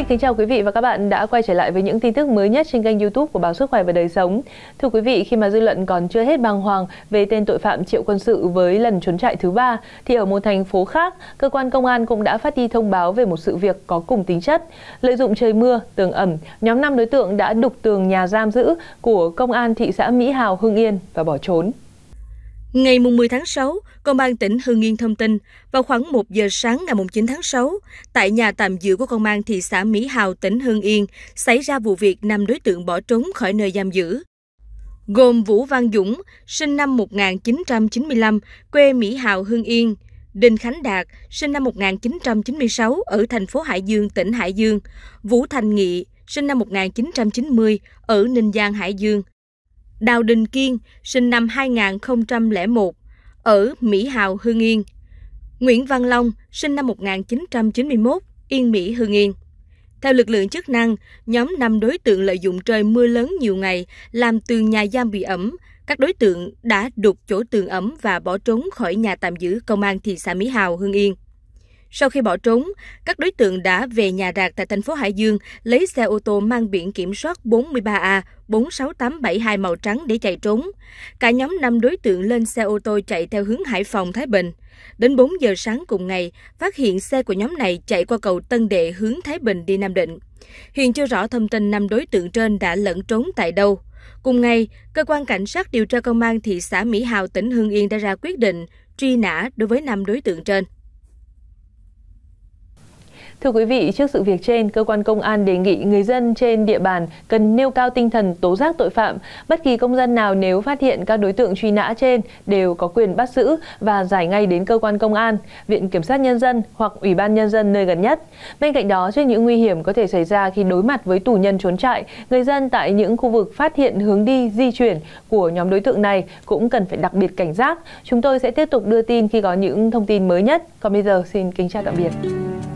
Xin kính chào quý vị và các bạn đã quay trở lại với những tin tức mới nhất trên kênh YouTube của báo Sức khỏe và đời sống. Thưa quý vị, khi mà dư luận còn chưa hết bàng hoàng về tên tội phạm Triệu Quân Sự với lần trốn trại thứ ba thì ở một thành phố khác, cơ quan công an cũng đã phát đi thông báo về một sự việc có cùng tính chất. Lợi dụng trời mưa, tường ẩm, nhóm 5 đối tượng đã đục tường nhà giam giữ của công an thị xã Mỹ Hào, Hưng Yên và bỏ trốn. Ngày 10 tháng 6, Công an tỉnh Hưng Yên thông tin, vào khoảng 1 giờ sáng ngày 9 tháng 6, tại nhà tạm giữ của Công an thị xã Mỹ Hào, tỉnh Hưng Yên, xảy ra vụ việc 5 đối tượng bỏ trốn khỏi nơi giam giữ. Gồm Vũ Văn Dũng, sinh năm 1995, quê Mỹ Hào, Hưng Yên, Đinh Khánh Đạt, sinh năm 1996 ở thành phố Hải Dương, tỉnh Hải Dương, Vũ Thành Nghị, sinh năm 1990 ở Ninh Giang, Hải Dương, Đào Đình Kiên, sinh năm 2001, ở Mỹ Hào, Hương Yên. Nguyễn Văn Long, sinh năm 1991, Yên Mỹ, Hương Yên. Theo lực lượng chức năng, nhóm 5 đối tượng lợi dụng trời mưa lớn nhiều ngày làm tường nhà giam bị ẩm. Các đối tượng đã đục chỗ tường ẩm và bỏ trốn khỏi nhà tạm giữ công an thị xã Mỹ Hào, Hương Yên. Sau khi bỏ trốn, các đối tượng đã về nhà rạc tại thành phố Hải Dương, lấy xe ô tô mang biển kiểm soát 43A 46872 màu trắng để chạy trốn. Cả nhóm 5 đối tượng lên xe ô tô chạy theo hướng Hải Phòng Thái Bình. Đến 4 giờ sáng cùng ngày, phát hiện xe của nhóm này chạy qua cầu Tân Đệ hướng Thái Bình đi Nam Định. Hiện chưa rõ thông tin 5 đối tượng trên đã lẫn trốn tại đâu. Cùng ngày, cơ quan cảnh sát điều tra công an thị xã Mỹ Hào tỉnh Hưng Yên đã ra quyết định truy nã đối với 5 đối tượng trên. Thưa quý vị, trước sự việc trên, cơ quan công an đề nghị người dân trên địa bàn cần nêu cao tinh thần tố giác tội phạm. Bất kỳ công dân nào nếu phát hiện các đối tượng truy nã trên đều có quyền bắt giữ và giải ngay đến cơ quan công an, Viện Kiểm sát Nhân dân hoặc Ủy ban Nhân dân nơi gần nhất. Bên cạnh đó, trước những nguy hiểm có thể xảy ra khi đối mặt với tù nhân trốn trại, người dân tại những khu vực phát hiện hướng đi, di chuyển của nhóm đối tượng này cũng cần phải đặc biệt cảnh giác. Chúng tôi sẽ tiếp tục đưa tin khi có những thông tin mới nhất. Còn bây giờ, xin kính chào tạm biệt.